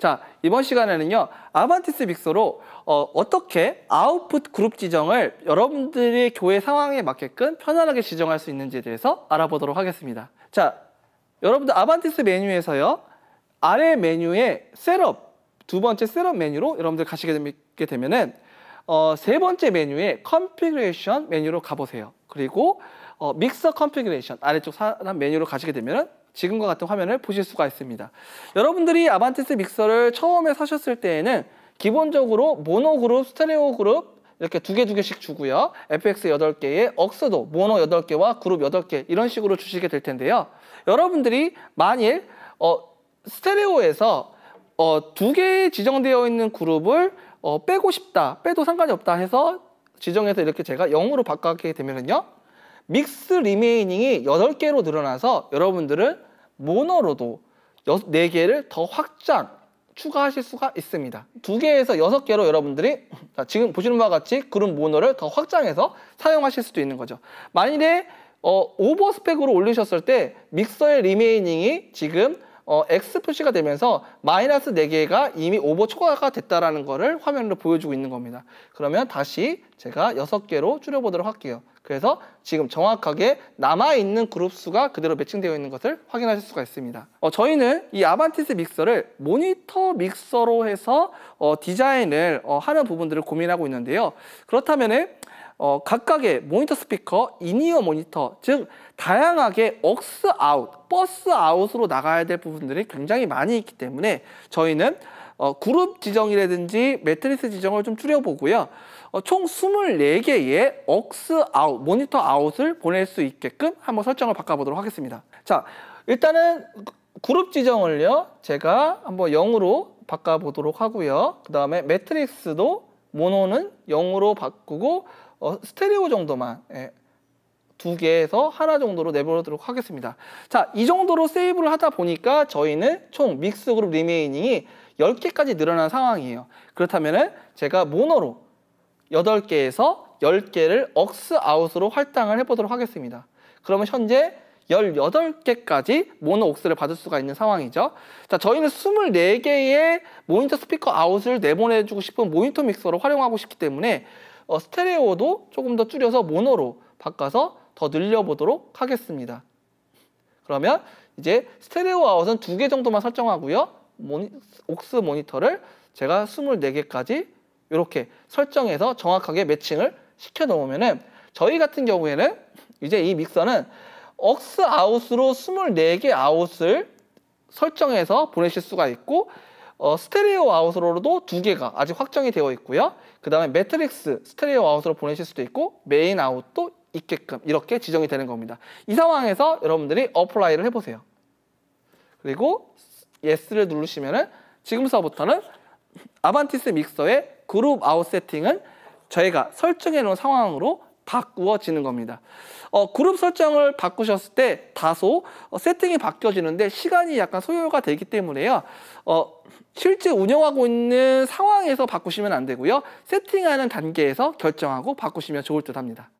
자, 이번 시간에는요. 아반티스 믹서로 어, 어 떻게 아웃풋 그룹 지정을 여러분들의 교회 상황에 맞게끔 편안하게 지정할 수 있는지에 대해서 알아보도록 하겠습니다. 자, 여러분들 아반티스 메뉴에서요. 아래 메뉴에 셋업, 두 번째 셋업 메뉴로 여러분들 가시게 되면은 어, 세 번째 메뉴에 컨피그레이션 메뉴로 가보세요. 그리고 어, 믹서 컨피그레이션 아래쪽 사람 메뉴로 가시게 되면 은 지금과 같은 화면을 보실 수가 있습니다. 여러분들이 아반테스 믹서를 처음에 사셨을 때에는 기본적으로 모노 그룹, 스테레오 그룹 이렇게 두 개 두 개씩 주고요. FX 8개에 억스도 모노 8개와 그룹 8개 이런 식으로 주시게 될 텐데요. 여러분들이 만일 어, 스테레오에서 어, 두개 지정되어 있는 그룹을 어, 빼고 싶다, 빼도 상관이 없다 해서 지정해서 이렇게 제가 0으로 바꾸게 되면은요. 믹스 리메이닝이 8 개로 늘어나서 여러분들은 모너로도 4개를더 확장, 추가하실 수가 있습니다. 두개에서 6 개로 여러분들이 지금 보시는 바와 같이 그룹 모너를 더 확장해서 사용하실 수도 있는 거죠. 만일에 어, 오버스펙으로 올리셨을 때 믹서의 리메이닝이 지금 어, X 표시가 되면서 마이너스 4개가 이미 오버 초과가 됐다는 라 거를 화면으로 보여주고 있는 겁니다. 그러면 다시 제가 6개로 줄여보도록 할게요. 그래서 지금 정확하게 남아있는 그룹 수가 그대로 매칭되어 있는 것을 확인하실 수가 있습니다. 어, 저희는 이 아반티스 믹서를 모니터 믹서로 해서 어, 디자인을 어, 하는 부분들을 고민하고 있는데요. 그렇다면 어, 각각의 모니터 스피커, 이니어 모니터, 즉 다양하게 억스 아웃, 버스 아웃으로 나가야 될 부분들이 굉장히 많이 있기 때문에 저희는 어, 그룹 지정이라든지 매트리스 지정을 좀 줄여보고요. 어, 총 24개의 억스 아웃, 모니터 아웃을 보낼 수 있게끔 한번 설정을 바꿔보도록 하겠습니다. 자, 일단은 그 그룹 지정을요. 제가 한번 0으로 바꿔보도록 하고요. 그 다음에 매트리스도 모노는 0으로 바꾸고 어, 스테레오 정도만 예, 두 개에서 하나 정도로 내보내도록 하겠습니다. 자, 이 정도로 세이브를 하다 보니까 저희는 총 믹스 그룹 리메이닝이 10개까지 늘어난 상황이에요. 그렇다면 제가 모노로 8개에서 10개를 억스 아웃으로 할당을 해보도록 하겠습니다. 그러면 현재 18개까지 모노 옥스를 받을 수가 있는 상황이죠. 자, 저희는 24개의 모니터 스피커 아웃을 내보내주고 싶은 모니터 믹서를 활용하고 싶기 때문에 어, 스테레오도 조금 더 줄여서 모노로 바꿔서 더 늘려보도록 하겠습니다. 그러면 이제 스테레오 아웃은 2개 정도만 설정하고요. 모니, 옥스 모니터를 제가 24개까지 이렇게 설정해서 정확하게 매칭을 시켜 놓으면은 저희 같은 경우에는 이제 이 믹서는 옥스 아웃으로 24개 아웃을 설정해서 보내실 수가 있고 어, 스테레오 아웃으로도 두 개가 아직 확정이 되어 있고요. 그 다음에 매트릭스 스테레오 아웃으로 보내실 수도 있고 메인 아웃도 있게끔 이렇게 지정이 되는 겁니다. 이 상황에서 여러분들이 어플라이를 해보세요. 그리고 예스를 누르시면은 지금서부터는 아반티스 믹서의 그룹 아웃 세팅은 저희가 설정해 놓은 상황으로 바꾸어지는 겁니다. 어, 그룹 설정을 바꾸셨을 때 다소 어, 세팅이 바뀌어지는데 시간이 약간 소요가 되기 때문에요. 어, 실제 운영하고 있는 상황에서 바꾸시면 안 되고요. 세팅하는 단계에서 결정하고 바꾸시면 좋을 듯 합니다.